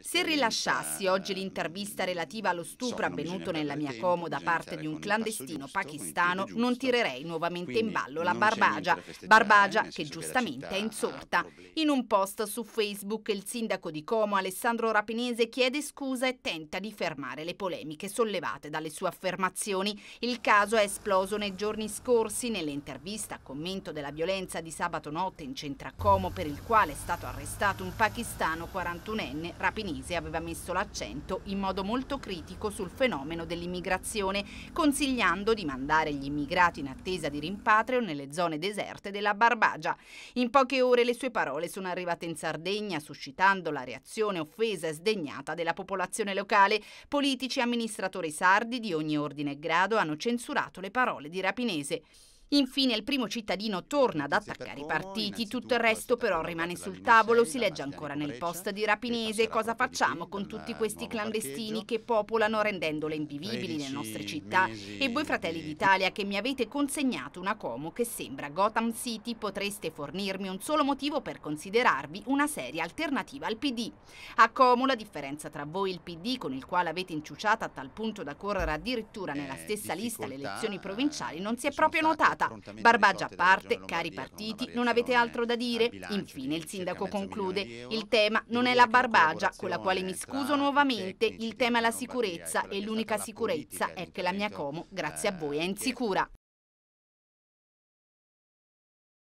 Se rilasciassi oggi l'intervista relativa allo stupro avvenuto nella mia Como da parte di un clandestino pakistano, non tirerei nuovamente in ballo la Barbagia, Barbagia che giustamente è insorta. In un post su Facebook il sindaco di Como Alessandro Rapinese chiede scusa e tenta di fermare le polemiche sollevate dalle sue affermazioni. Il caso è esploso nei giorni scorsi nell'intervista a commento della violenza di sabato notte in Como per il quale è stato arrestato un pakistano 41enne Rapinese Senise aveva messo l'accento in modo molto critico sul fenomeno dell'immigrazione, consigliando di mandare gli immigrati in attesa di rimpatrio nelle zone deserte della Barbagia. In poche ore le sue parole sono arrivate in Sardegna, suscitando la reazione offesa e sdegnata della popolazione locale. Politici e amministratori sardi di ogni ordine e grado hanno censurato le parole di Rapinese. Infine il primo cittadino torna ad attaccare i partiti, tutto il resto però rimane sul tavolo, si legge ancora nel post di Rapinese cosa facciamo con tutti questi clandestini che popolano rendendole invivibili le nostre città e voi fratelli d'Italia che mi avete consegnato una Como che sembra Gotham City potreste fornirmi un solo motivo per considerarvi una seria alternativa al PD. A Como la differenza tra voi e il PD con il quale avete inciuciato a tal punto da correre addirittura nella eh, stessa lista alle elezioni provinciali non eh, si è proprio notata giornata. Barbaggia a parte, cari partiti, non avete altro da dire? Infine il sindaco conclude, il tema non è la barbagia, con la quale mi scuso nuovamente, il tema è la sicurezza ecco, e l'unica sicurezza è che la mia Como, grazie a voi, è eh, insicura.